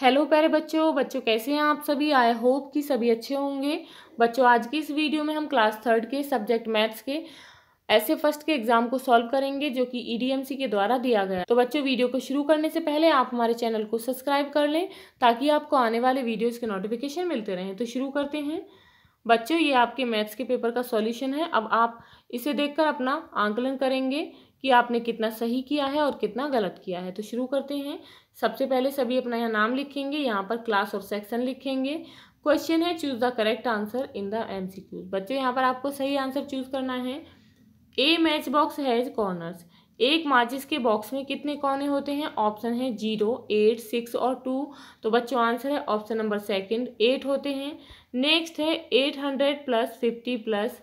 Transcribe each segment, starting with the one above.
hello प्यारे बच्चों बच्चों कैसे हैं आप सभी आई होप कि सभी अच्छे होंगे बच्चों आज की इस वीडियो में हम क्लास थर्ड के सब्जेक्ट मैथ्स के ऐसे फर्स्ट के एग्जाम को सॉल्व करेंगे जो कि ईडीएमसी e के द्वारा दिया गया तो बच्चों वीडियो को शुरू करने से पहले आप हमारे चैनल को सब्सक्राइब कर लें ताकि आपको आने वाले वीडियोज़ के नोटिफिकेशन मिलते रहें तो शुरू करते हैं बच्चों ये आपके मैथ्स के पेपर का सॉल्यूशन है अब आप इसे देखकर अपना आंकलन करेंगे कि आपने कितना सही किया है और कितना गलत किया है तो शुरू करते हैं सबसे पहले सभी अपना यहाँ नाम लिखेंगे यहाँ पर क्लास और सेक्शन लिखेंगे क्वेश्चन है choose the correct answer in the M C Q बच्चों यहाँ पर आपको सही आंसर चूज़ करना है a match box has corners एक माचिस के बॉक्स में कितने कोने होते हैं ऑप्शन है जीरो एट सिक्स और टू तो बच्चों आंसर है ऑप्शन नंबर सेकंड एट होते हैं नेक्स्ट है eight hundred plus fifty plus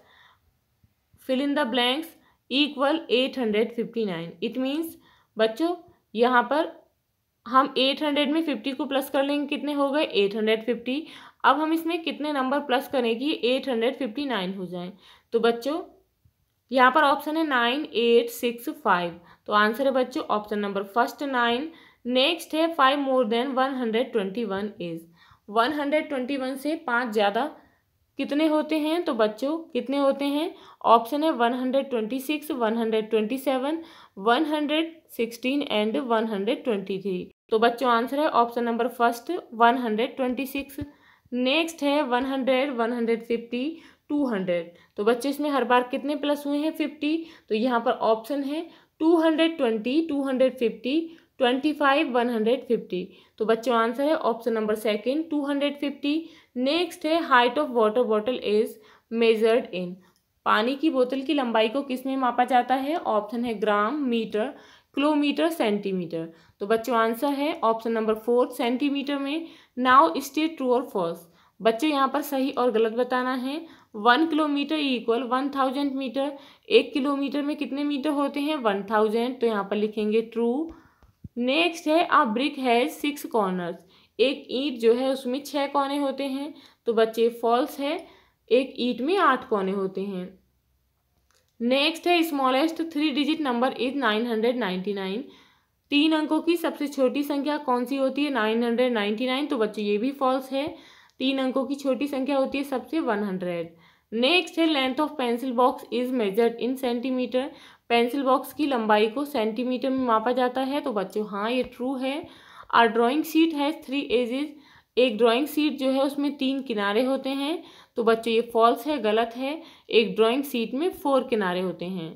fill in the blanks equal eight hundred fifty nine it means बच्चों यहाँ पर हम एट हंड्रेड में फिफ्टी को प्लस कर लेंगे कितने हो गए एट हंड्रेड फिफ्टी अब हम इसमें कितने नंबर प्लस करें कि एट हंड्रेड फिफ्टी नाइन हो जाए तो बच्चों यहाँ पर ऑप्शन है नाइन एट सिक्स फाइव तो आंसर है बच्चों option number first nine next है five more than one hundred twenty one is one hundred twenty one से पाँच ज़्यादा कितने होते हैं तो बच्चों कितने होते हैं ऑप्शन है one hundred twenty six one hundred twenty seven one hundred sixteen and one hundred twenty three तो बच्चों आंसर है option number first one hundred twenty six next है one hundred one hundred fifty two hundred तो बच्चे इसमें हर बार कितने plus हुए हैं फिफ्टी तो यहाँ पर ऑप्शन है two hundred twenty two hundred fifty twenty five one hundred fifty तो बच्चों आंसर है option number second two hundred fifty next है height of water bottle is measured in पानी की बोतल की लंबाई को किस में मापा जाता है ऑप्शन है ग्राम मीटर किलोमीटर सेंटीमीटर तो बच्चों आंसर है ऑप्शन नंबर फोर सेंटीमीटर में नाउ स्टेट ट्रू और फॉल्स बच्चों यहाँ पर सही और गलत बताना है one kilometre equal one thousand metre एक किलोमीटर में कितने मीटर होते हैं वन थाउजेंड तो यहाँ पर लिखेंगे ट्रू नेक्स्ट है a brick has six corners एक ईट जो है उसमें छः कोने होते हैं तो बच्चे फॉल्स है एक ईट में आठ कोने होते हैं नेक्स्ट है smallest three digit number is nine hundred ninety nine तीन अंकों की सबसे छोटी संख्या कौन सी होती है नाइन हंड्रेड नाइन्टी नाइन तो बच्चे ये भी फॉल्स है तीन अंकों की छोटी संख्या होती है सबसे वन हंड्रेड नेक्स्ट है length of pencil box is measured in centimetre pencil box की लंबाई को सेंटीमीटर में मापा जाता है तो बच्चों हाँ ये ट्रू है और ड्राइंग सीट है थ्री एजेस एक ड्राइंग सीट जो है उसमें तीन किनारे होते हैं तो बच्चों ये फॉल्स है गलत है एक ड्राइंग सीट में फोर किनारे होते हैं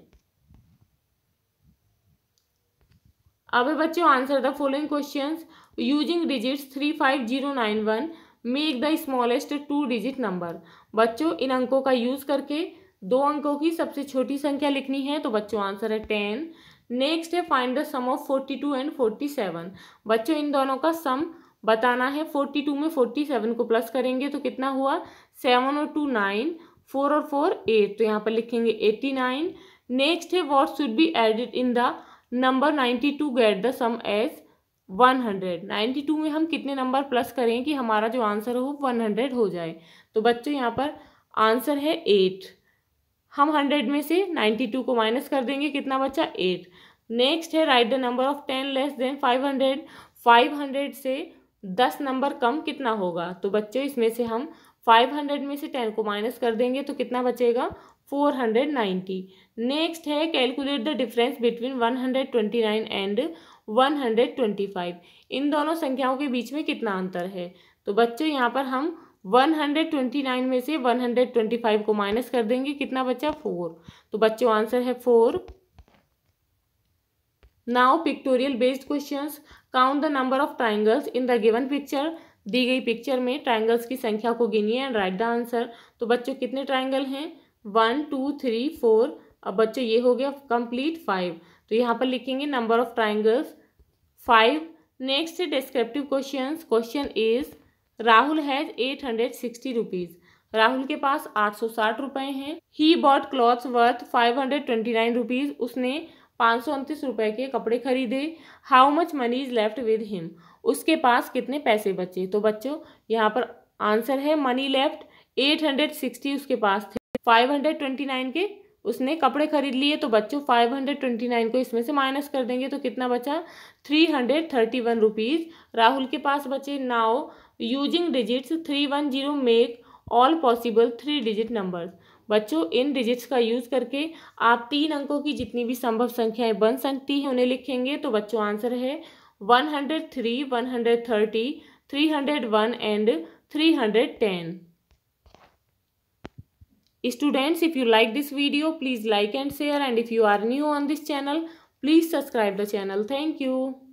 अब बच्चों answer the following questions using digits three five zero nine one make the smallest two digit number बच्चों इन अंकों का यूज़ करके दो अंकों की सबसे छोटी संख्या लिखनी है तो बच्चों आंसर है टेन नेक्स्ट है find the sum of forty two and forty seven बच्चों इन दोनों का सम बताना है फोर्टी टू में फोर्टी सेवन को प्लस करेंगे तो कितना हुआ सेवन और टू नाइन फोर और फोर एट तो यहाँ पर लिखेंगे एट्टी नाइन नेक्स्ट है what should be added in the number ninety two get the sum as one hundred ninety two में हम कितने नंबर प्लस करें कि हमारा जो आंसर हो वन हंड्रेड हो जाए तो बच्चों यहाँ पर आंसर है एट हम हंड्रेड में से नाइन्टी टू को माइनस कर देंगे कितना बचा एट नेक्स्ट है write the number of ten less than five hundred five hundred से दस नंबर कम कितना होगा तो बच्चों इसमें से हम फाइव हंड्रेड में से टेन को माइनस कर देंगे तो कितना बचेगा फोर हंड्रेड नाइन्टी नेक्स्ट है calculate the difference between one hundred twenty nine and one hundred twenty five इन दोनों संख्याओं के बीच में कितना अंतर है तो बच्चों यहाँ पर हम 129 में से 125 को माइनस कर देंगे कितना बचा फोर तो बच्चों आंसर है four now pictorial based questions count the number of triangles in the given picture दी गई पिक्चर में ट्राइंगल्स की संख्या को गिनिए एंड राइट द आंसर तो बच्चों कितने ट्राइंगल हैं वन टू थ्री फोर अब बच्चों ये हो गया कंप्लीट फाइव तो यहाँ पर लिखेंगे number of triangles five next descriptive question question is Rahul has eight hundred sixty rupees Rahul के पास आठ सौ साठ रुपए हैं he bought cloth worth five hundred twenty nine rupees उसने पाँच सौ उनतीस रुपए के कपड़े खरीदे how much money is left with him उसके पास कितने पैसे बचे तो बच्चों यहाँ पर आंसर है money left eight hundred sixty उसके पास थे फाइव हंड्रेड ट्वेंटी नाइन के उसने कपड़े खरीद लिए तो बच्चों फाइव हंड्रेड ट्वेंटी नाइन को इसमें से माइनस कर देंगे तो कितना बचा three hundred thirty one rupees Rahul के पास बचे now using digits three one zero make all possible three digit numbers बच्चों इन डिजिट्स का यूज़ करके आप तीन अंकों की जितनी भी संभव संख्याएं बन सकती हैं उन्हें लिखेंगे तो बच्चों आंसर है one hundred three one hundred thirty three hundred one and three hundred ten students if you like this video please like and share and if you are new on this channel please subscribe the channel thank you